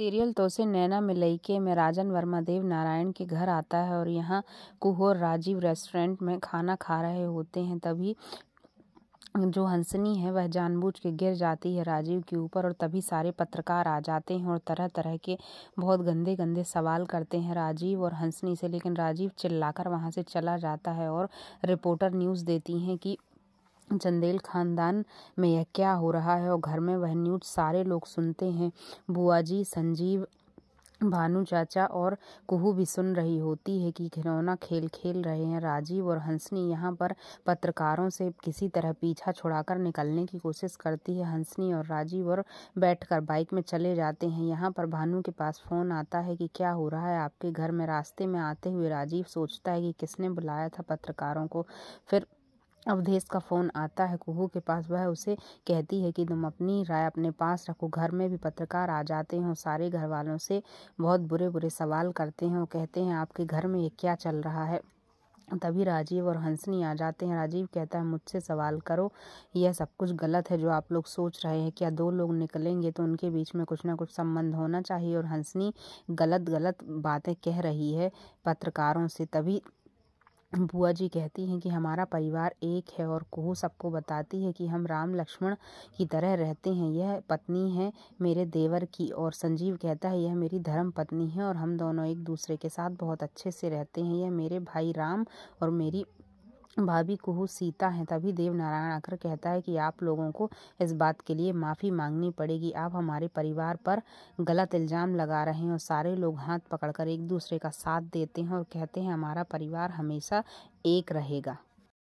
serial तोसे नैना मिलइके में राजन वर्मा देव नारायण के घर आता है और यहाँ कुहोर राजीव रेस्टोरेंट में खाना खा रहे होते हैं तभी जो हंसनी है वह जानबूझ के गिर जाती है राजीव के ऊपर और तभी सारे पत्रकार आ जाते हैं और तरह तरह के बहुत गंदे गंदे सवाल करते हैं राजीव और हंसनी से लेकिन राजीव चिल्लाकर वहाँ से चला जाता है और रिपोर्टर न्यूज़ देती हैं कि चंदेल खानदान में यह क्या हो रहा है और घर में वह न्यूज सारे लोग सुनते हैं बुआ जी संजीव भानु चाचा और कुहू भी सुन रही होती है कि खिलौना खेल खेल रहे हैं राजीव और हंसनी यहाँ पर पत्रकारों से किसी तरह पीछा छुड़ाकर निकलने की कोशिश करती है हंसनी और राजीव और बैठकर बाइक में चले जाते हैं यहाँ पर भानु के पास फ़ोन आता है कि क्या हो रहा है आपके घर में रास्ते में आते हुए राजीव सोचता है कि किसने बुलाया था पत्रकारों को फिर अवधेश का फ़ोन आता है कुहू के पास वह उसे कहती है कि तुम अपनी राय अपने पास रखो घर में भी पत्रकार आ जाते हैं सारे घर वालों से बहुत बुरे बुरे सवाल करते हैं और कहते हैं आपके घर में ये क्या चल रहा है तभी राजीव और हंसनी आ जाते हैं राजीव कहता है मुझसे सवाल करो यह सब कुछ गलत है जो आप लोग सोच रहे हैं क्या दो लोग निकलेंगे तो उनके बीच में कुछ ना कुछ संबंध होना चाहिए और हंसनी गलत गलत बातें कह रही है पत्रकारों से तभी बुआ जी कहती हैं कि हमारा परिवार एक है और कुहू सबको बताती है कि हम राम लक्ष्मण की तरह रहते हैं यह पत्नी है मेरे देवर की और संजीव कहता है यह मेरी धर्म पत्नी है और हम दोनों एक दूसरे के साथ बहुत अच्छे से रहते हैं यह मेरे भाई राम और मेरी भाभी कुहू सीता हैं तभी देवनारायण आकर कहता है कि आप लोगों को इस बात के लिए माफ़ी मांगनी पड़ेगी आप हमारे परिवार पर गलत इल्ज़ाम लगा रहे हैं और सारे लोग हाथ पकड़कर एक दूसरे का साथ देते हैं और कहते हैं हमारा परिवार हमेशा एक रहेगा